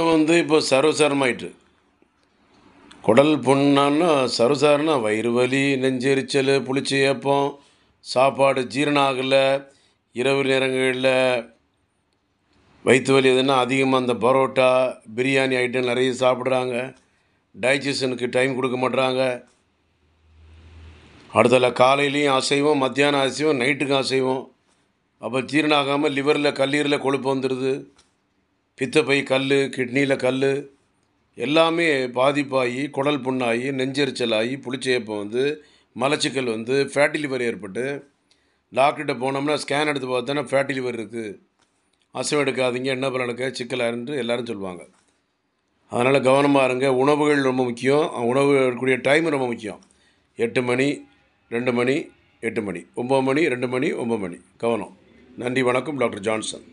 பொண்ணு வந்து இப்போ சர்வசாரமாயிட்டு குடல் பொண்ணான்னா சர்வசாரம்னா வயிறு வலி நெஞ்செரிச்சல் புளிச்ச ஏப்பம் சாப்பாடு ஜீரணம் ஆகலை இரவு நேரங்களில் வயிற்று வலி எதுனா அதிகமாக அந்த பரோட்டா பிரியாணி ஐட்டம் நிறைய சாப்பிட்றாங்க டைஜஷனுக்கு டைம் கொடுக்க மாட்றாங்க அடுத்தல காலையிலையும் அசைவம் மத்தியானம் அசைவம் நைட்டுக்கும் அசைவம் அப்போ ஜீரணம் ஆகாமல் லிவரில் கல்லீரில் கொழுப்பு வந்துடுது பித்தப்பை கல் கிட்னியில் கல் எல்லாமே பாதிப்பாகி குடல் புண்ணாகி நெஞ்செரிச்சல் ஆகி புளிச்சேப்பம் வந்து மலச்சிக்கல் வந்து ஃபேட்டி லிவர் ஏற்பட்டு டாக்டர்கிட்ட போனோம்னா ஸ்கேன் எடுத்து பார்த்தோன்னா ஃபேட்டி லிவர் இருக்குது அசைவம் எடுக்காதீங்க என்ன பலனுக்கு சிக்கலாருன்னு எல்லோரும் சொல்லுவாங்க அதனால் கவனமாக இருங்க உணவுகள் ரொம்ப முக்கியம் உணவு இருக்கக்கூடிய டைம் ரொம்ப முக்கியம் எட்டு மணி ரெண்டு மணி எட்டு மணி ஒம்பது மணி ரெண்டு மணி ஒம்பது மணி கவனம் நன்றி வணக்கம் டாக்டர் ஜான்சன்